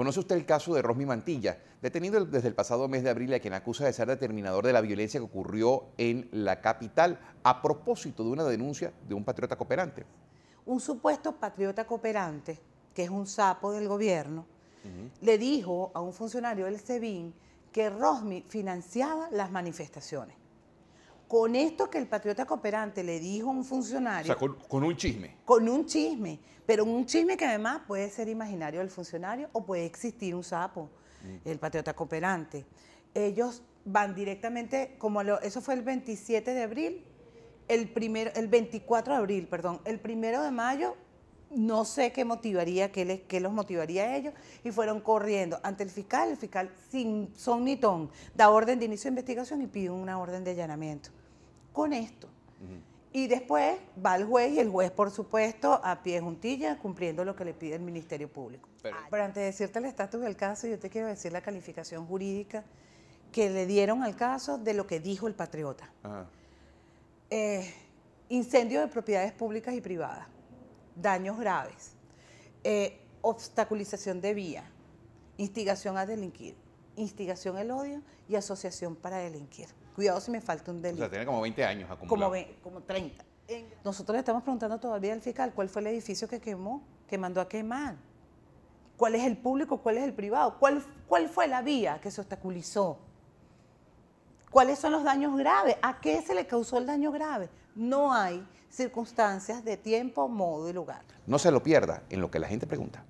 Conoce usted el caso de Rosmi Mantilla, detenido desde el pasado mes de abril a quien acusa de ser determinador de la violencia que ocurrió en la capital a propósito de una denuncia de un patriota cooperante. Un supuesto patriota cooperante, que es un sapo del gobierno, le dijo a un funcionario del SEBIN que Rosmi financiaba las manifestaciones con esto que el patriota cooperante le dijo a un funcionario. O sea, con, un chisme. Con un chisme, pero un chisme que además puede ser imaginario del funcionario o puede existir un sapo, mm. el patriota cooperante. Ellos van directamente, como eso fue el 27 de abril, el, primero, el 24 de abril, perdón, el primero de mayo, no sé qué motivaría, qué, les, qué los motivaría a ellos, y fueron corriendo ante el fiscal, el fiscal sin son ni da orden de inicio de investigación y pide una orden de allanamiento con esto. Y después va el juez y el juez, por supuesto, a pie juntilla, cumpliendo lo que le pide el Ministerio Público. Ah, pero, antes de decirte el estatus del caso, yo te quiero decir la calificación jurídica que le dieron al caso de lo que dijo el patriota. Eh, incendio de propiedades públicas y privadas, daños graves, eh, obstaculización de vía, instigación a delinquir, instigación al odio y asociación para delinquir. Cuidado si me falta un delito. O sea, tiene como 20 años acumulado Como, como 30. Nosotros le estamos preguntando todavía al fiscal cuál fue el edificio que quemó, que mandó a quemar. ¿Cuál es el público, cuál es el privado? ¿Cuál, cuál fue la vía que se obstaculizó? ¿Cuáles son los daños graves? ¿A qué se le causó el daño grave? No hay circunstancias de tiempo, modo y lugar. No se lo pierda en lo que la gente pregunta.